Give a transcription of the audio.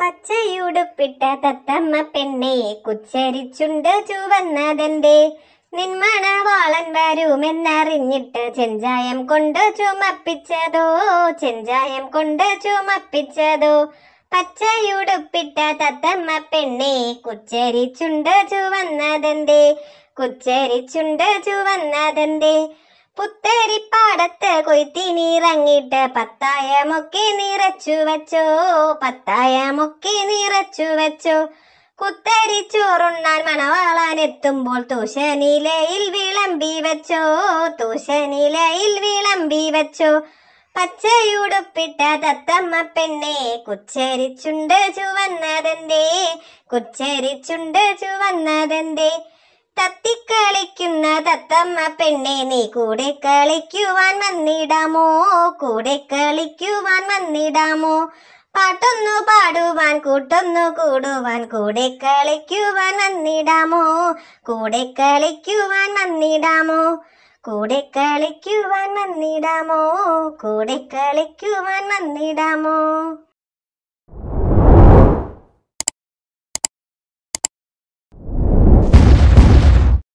പച്ചയുടുപ്പിട്ട തത്തമ്മ പെണ്ണെ കുച്ചരിച്ചുണ്ട് നിന്മണ വാളൻ വരുമെന്നറിഞ്ഞിട്ട് ചെഞ്ചായം കൊണ്ട് ചുമപ്പിച്ചതോ ചെഞ്ചായം കൊണ്ട് ചുമപ്പിച്ചതോ പച്ചയുടുപ്പിട്ട തത്തമ്മ പെണ്ണെ കുച്ചരിച്ചുണ്ട് ചുവന്നതെന്തേ കുച്ചരിച്ചുണ്ട് ചുവന്നതെന്തേ കൊയ്ത്തി നീറങ്ങിട്ട് പത്തായമൊക്കെ നിറച്ചു വെച്ചോ പത്തായമൊക്കെ നിറച്ചു വെച്ചോ കുത്തരി ചോറുണ്ണാൻ മണവാളാൻ എത്തുമ്പോൾ തൂശനിലയിൽ വിളമ്പി വെച്ചോ തൂശനിലയിൽ വിളമ്പി വെച്ചോ പച്ചയുടുപ്പിട്ട തത്തമ്മ പെണ്ണെ കുച്ചരിച്ചുണ്ട് ചുവന്നതെന്തേ കുച്ചരിച്ചുണ്ട് ചുവന്നതെന്തേ തത്തിക്ക കളിക്കുന്ന തത്തമ്മ പെണ്ണെ നീ കൂടെ കളിക്കുവാൻ വന്നിടാമോ കൂടെ കളിക്കുവാൻ വന്നിടാമോ പാട്ടൊന്നു പാടുവാൻ കൂട്ടൊന്നു കൂടുവാൻ കൂടെ കളിക്കുവാൻ വന്നിടാമോ കൂടെ കളിക്കുവാൻ വന്നിടാമോ കൂടെ കളിക്കുവാൻ വന്നിടാമോ കൂടെ കളിക്കുവാൻ വന്നിടാമോ